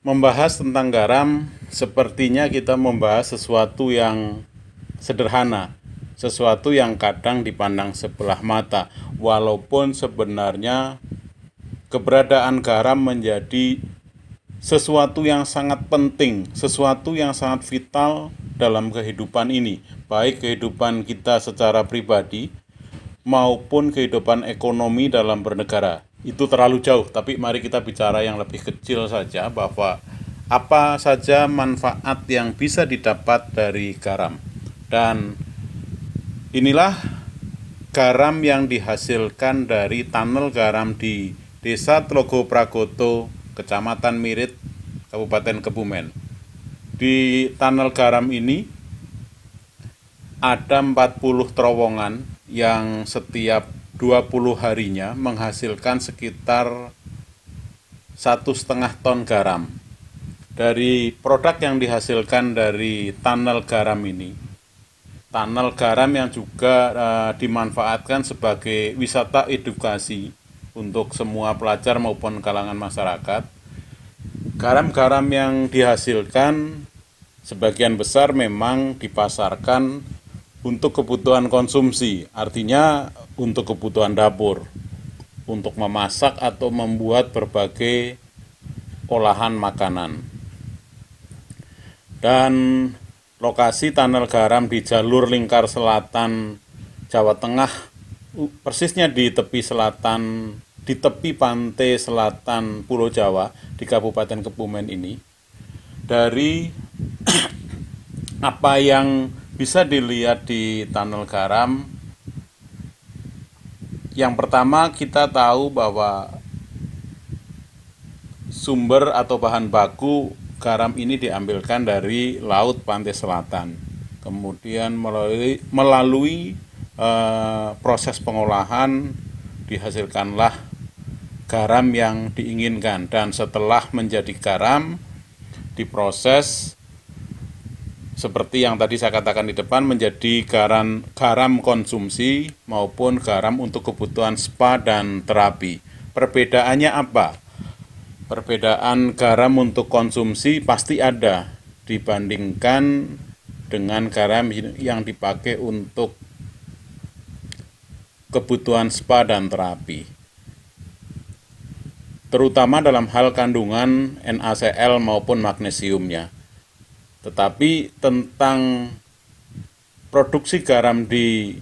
membahas tentang garam sepertinya kita membahas sesuatu yang sederhana, sesuatu yang kadang dipandang sebelah mata, walaupun sebenarnya keberadaan garam menjadi sesuatu yang sangat penting, sesuatu yang sangat vital dalam kehidupan ini, baik kehidupan kita secara pribadi maupun kehidupan ekonomi dalam bernegara itu terlalu jauh, tapi mari kita bicara yang lebih kecil saja bahwa apa saja manfaat yang bisa didapat dari garam. Dan inilah garam yang dihasilkan dari tunnel garam di Desa telogo pragoto Kecamatan Mirit, Kabupaten Kebumen. Di tunnel garam ini ada 40 terowongan yang setiap 20 harinya menghasilkan sekitar satu setengah ton garam. Dari produk yang dihasilkan dari tunnel garam ini, tunnel garam yang juga e, dimanfaatkan sebagai wisata edukasi untuk semua pelajar maupun kalangan masyarakat. Garam-garam yang dihasilkan sebagian besar memang dipasarkan untuk kebutuhan konsumsi. Artinya untuk kebutuhan dapur, untuk memasak atau membuat berbagai olahan makanan. Dan lokasi tunnel Garam di jalur lingkar selatan Jawa Tengah persisnya di tepi selatan di tepi pantai selatan Pulau Jawa di Kabupaten Kebumen ini dari apa yang bisa dilihat di Tunnel Garam yang pertama kita tahu bahwa sumber atau bahan baku garam ini diambilkan dari laut pantai selatan. Kemudian melalui, melalui e, proses pengolahan dihasilkanlah garam yang diinginkan dan setelah menjadi garam diproses seperti yang tadi saya katakan di depan menjadi garam garam konsumsi maupun garam untuk kebutuhan spa dan terapi. Perbedaannya apa? Perbedaan garam untuk konsumsi pasti ada dibandingkan dengan garam yang dipakai untuk kebutuhan spa dan terapi. Terutama dalam hal kandungan NaCl maupun magnesiumnya tetapi tentang produksi garam di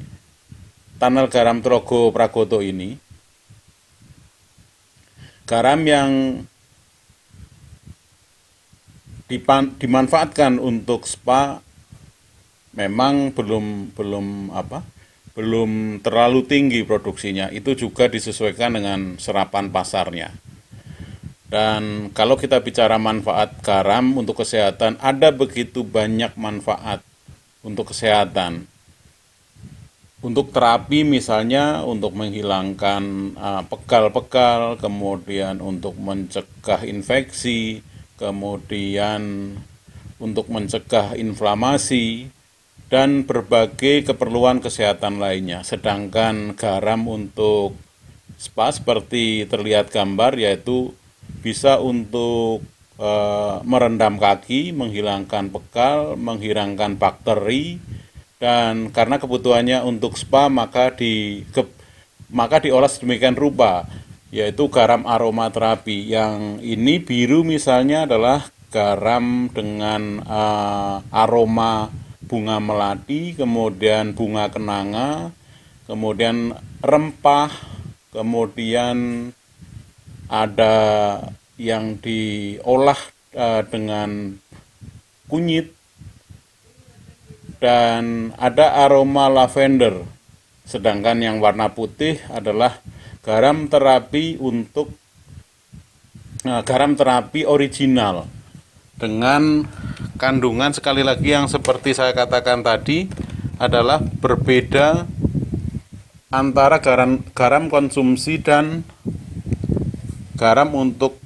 tanah Garam Trogo Pragoto ini garam yang dimanfaatkan untuk spa memang belum belum apa belum terlalu tinggi produksinya itu juga disesuaikan dengan serapan pasarnya dan kalau kita bicara manfaat garam untuk kesehatan, ada begitu banyak manfaat untuk kesehatan. Untuk terapi misalnya untuk menghilangkan eh, pegal-pegal, uh, kemudian untuk mencegah infeksi, kemudian untuk mencegah inflamasi dan berbagai keperluan kesehatan lainnya. Sedangkan garam untuk spa seperti terlihat gambar yaitu bisa untuk uh, merendam kaki, menghilangkan bekal, menghilangkan bakteri dan karena kebutuhannya untuk spa maka di ke, maka diolah sedemikian rupa yaitu garam aromaterapi yang ini biru misalnya adalah garam dengan uh, aroma bunga melati, kemudian bunga kenanga, kemudian rempah, kemudian ada yang diolah uh, dengan kunyit dan ada aroma lavender. Sedangkan yang warna putih adalah garam terapi untuk uh, garam terapi original dengan kandungan sekali lagi yang seperti saya katakan tadi adalah berbeda antara garam, garam konsumsi dan garam untuk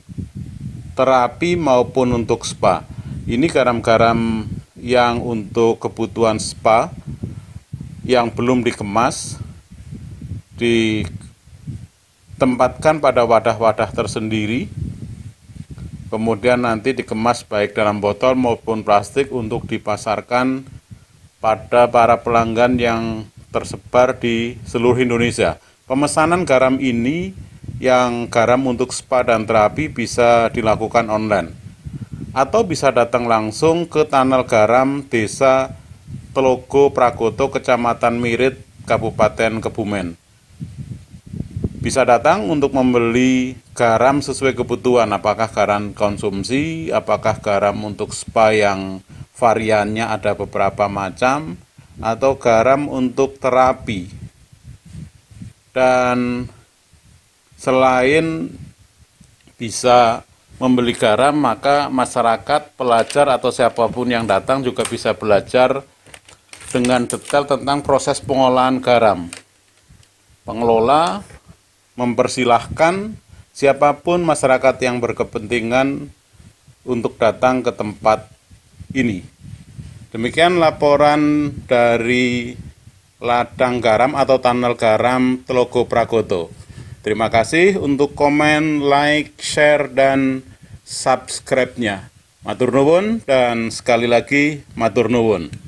terapi maupun untuk spa. Ini garam-garam yang untuk kebutuhan spa yang belum dikemas ditempatkan pada wadah-wadah tersendiri kemudian nanti dikemas baik dalam botol maupun plastik untuk dipasarkan pada para pelanggan yang tersebar di seluruh Indonesia. Pemesanan garam ini yang garam untuk spa dan terapi bisa dilakukan online atau bisa datang langsung ke Tanel Garam Desa Telogo Prakoto Kecamatan Mirit Kabupaten Kebumen. Bisa datang untuk membeli garam sesuai kebutuhan, apakah garam konsumsi, apakah garam untuk spa yang variannya ada beberapa macam atau garam untuk terapi. Dan selain bisa membeli garam maka masyarakat pelajar atau siapapun yang datang juga bisa belajar dengan detail tentang proses pengolahan garam. Pengelola mempersilahkan siapapun masyarakat yang berkepentingan untuk datang ke tempat ini. Demikian laporan dari ladang garam atau tunnel garam Telogo Pragoto. Terima kasih untuk komen, like, share, dan subscribe-nya. Matur nuwun dan sekali lagi matur nuwun.